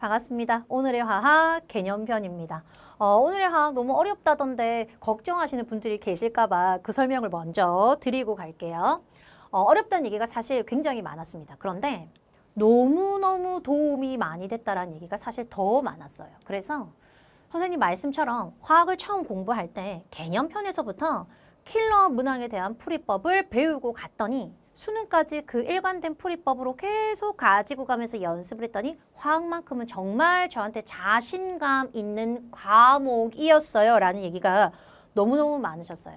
반갑습니다. 오늘의 화학 개념편입니다. 어, 오늘의 화학 너무 어렵다던데 걱정하시는 분들이 계실까 봐 그 설명을 먼저 드리고 갈게요. 어, 어렵다는 얘기가 사실 굉장히 많았습니다. 그런데 너무너무 도움이 많이 됐다라는 얘기가 사실 더 많았어요. 그래서 선생님 말씀처럼 화학을 처음 공부할 때 개념편에서부터 킬러 문항에 대한 풀이법을 배우고 갔더니 수능까지 그 일관된 풀이법으로 계속 가지고 가면서 연습을 했더니 화학만큼은 정말 저한테 자신감 있는 과목이었어요. 라는 얘기가 너무너무 많으셨어요.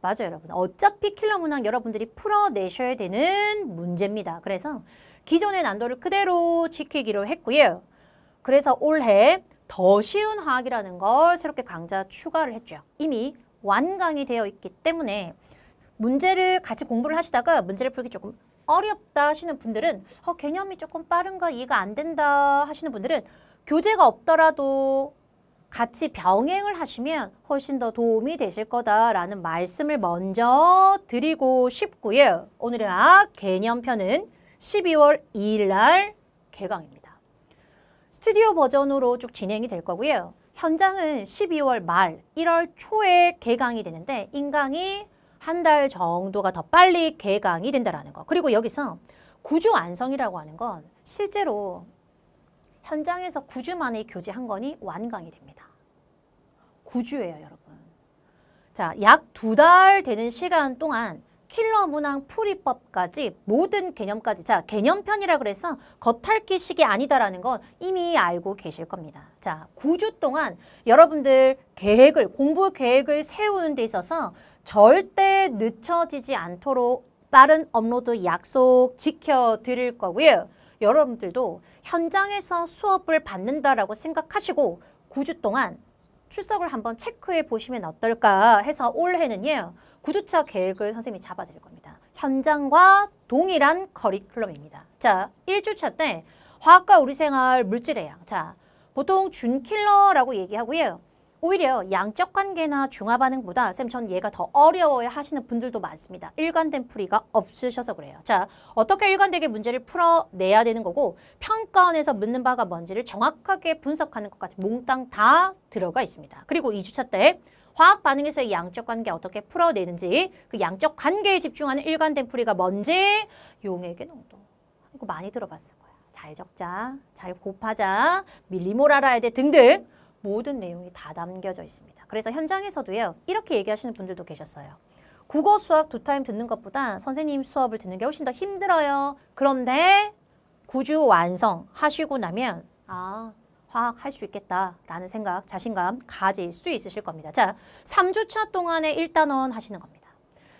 맞아요, 여러분. 어차피 킬러 문항 여러분들이 풀어내셔야 되는 문제입니다. 그래서 기존의 난도를 그대로 지키기로 했고요. 그래서 올해 더 쉬운 화학이라는 걸 새롭게 강좌 추가를 했죠. 이미 완강이 되어 있기 때문에 문제를 같이 공부를 하시다가 문제를 풀기 조금 어렵다 하시는 분들은 어, 개념이 조금 빠른가 이해가 안 된다 하시는 분들은 교재가 없더라도 같이 병행을 하시면 훨씬 더 도움이 되실 거다라는 말씀을 먼저 드리고 싶고요. 오늘의 악 개념편은 12월 2일 날 개강입니다. 스튜디오 버전으로 쭉 진행이 될 거고요. 현장은 12월 말, 1월 초에 개강이 되는데 인강이 한달 정도가 더 빨리 개강이 된다라는 거. 그리고 여기서 구주 완성이라고 하는 건 실제로 현장에서 구주 만에 교제한 건이 완강이 됩니다. 구주예요 여러분. 자, 약 두 달 되는 시간 동안 킬러 문항 풀이법까지 모든 개념까지 자 개념편이라 그래서 겉핥기식이 아니다라는 건 이미 알고 계실 겁니다. 자 9주 동안 여러분들 계획을 공부 계획을 세우는 데 있어서 절대 늦춰지지 않도록 빠른 업로드 약속 지켜드릴 거고요. 여러분들도 현장에서 수업을 받는다라고 생각하시고 9주 동안 출석을 한번 체크해 보시면 어떨까 해서 올해는요. 구조차 계획을 선생님이 잡아드릴 겁니다. 현장과 동일한 커리큘럼입니다. 자, 1주차 때 화학과 우리 생활 물질의 양. 자, 보통 준킬러라고 얘기하고요. 오히려 양적 관계나 중화 반응보다 쌤전 얘가 더 어려워요 하시는 분들도 많습니다. 일관된 풀이가 없으셔서 그래요. 자, 어떻게 일관되게 문제를 풀어내야 되는 거고 평가원에서 묻는 바가 뭔지를 정확하게 분석하는 것까지 몽땅 다 들어가 있습니다. 그리고 이주차때 화학 반응에서의 양적 관계 어떻게 풀어내는지 그 양적 관계에 집중하는 일관된 풀이가 뭔지 용액의 농도. 이거 많이 들어봤을 거야. 잘 적자, 잘 곱하자, 밀리몰 알아야 돼 등등 모든 내용이 다 담겨져 있습니다. 그래서 현장에서도요. 이렇게 얘기하시는 분들도 계셨어요. 국어 수학 두 타임 듣는 것보다 선생님 수업을 듣는 게 훨씬 더 힘들어요. 그런데 구주 완성 하시고 나면 아 화학 할수 있겠다라는 생각, 자신감 가질 수 있으실 겁니다. 자, 3주차 동안에 1단원 하시는 겁니다.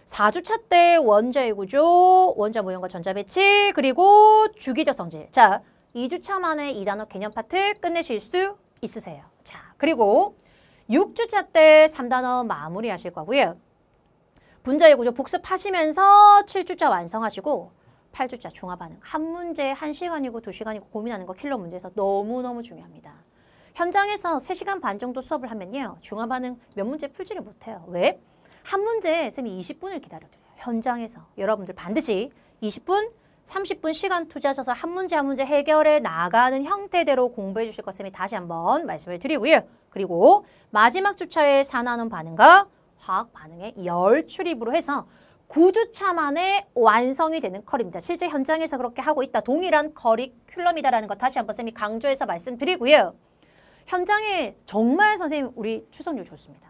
4주차 때 원자의 구조, 원자 모형과 전자 배치, 그리고 주기적 성질. 자, 2주차 만에 2단원 개념 파트 끝내실 수 있으세요. 자, 그리고 6주차 때 3단원 마무리하실 거고요. 분자의 구조 복습하시면서 7주차 완성하시고 8주차 중화 반응. 한 문제에 1시간이고 2시간이고 고민하는 거 킬러 문제에서 너무너무 중요합니다. 현장에서 3시간 반 정도 수업을 하면요. 중화 반응 몇 문제 풀지를 못해요. 왜? 한 문제에 쌤이 20분을 기다려드려요. 현장에서. 여러분들 반드시 20분, 30분 시간 투자하셔서 한 문제 한 문제 해결해 나가는 형태대로 공부해 주실 것 쌤이 다시 한번 말씀을 드리고요. 그리고 마지막 주차에 산화는 반응과 화학 반응의 열 출입으로 해서 9주차 만에 완성이 되는 컬입니다. 실제 현장에서 그렇게 하고 있다. 동일한 커리큘럼이다라는 거 다시 한번 쌤이 강조해서 말씀드리고요. 현장에 정말 선생님 우리 추석률 좋습니다.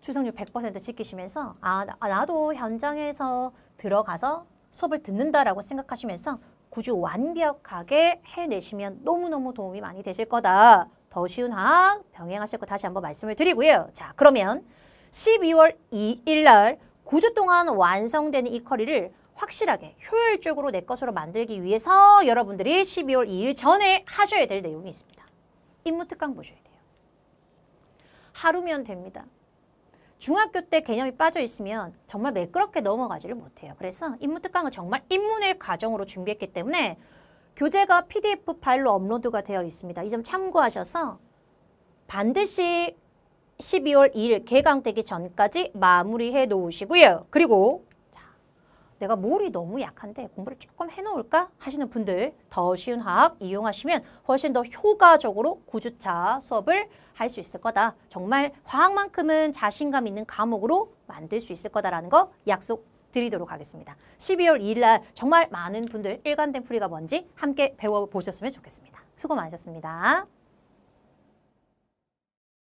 추석률 100% 지키시면서 아 나, 아, 도 현장에서 들어가서 수업을 듣는다라고 생각하시면서 구주 완벽하게 해내시면 너무너무 도움이 많이 되실 거다. 더 쉬운 학병행하실거 다시 한번 말씀을 드리고요. 자 그러면 12월 2일 날 9주 동안 완성되는 이 커리를 확실하게 효율적으로 내 것으로 만들기 위해서 여러분들이 12월 2일 전에 하셔야 될 내용이 있습니다. 임무 특강 보셔야 돼요. 하루면 됩니다. 중학교 때 개념이 빠져 있으면 정말 매끄럽게 넘어가지를 못해요. 그래서 인문 특강은 정말 인문의 과정으로 준비했기 때문에 교재가 PDF 파일로 업로드가 되어 있습니다. 이 점 참고하셔서 반드시 12월 2일 개강되기 전까지 마무리해 놓으시고요. 그리고 자, 내가 몰이 너무 약한데 공부를 조금 해놓을까 하시는 분들 더 쉬운 화학 이용하시면 훨씬 더 효과적으로 9주차 수업을 할 수 있을 거다. 정말 화학만큼은 자신감 있는 과목으로 만들 수 있을 거다라는 거 약속 드리도록 하겠습니다. 12월 2일 날 정말 많은 분들 일관된 풀이가 뭔지 함께 배워보셨으면 좋겠습니다. 수고 많으셨습니다.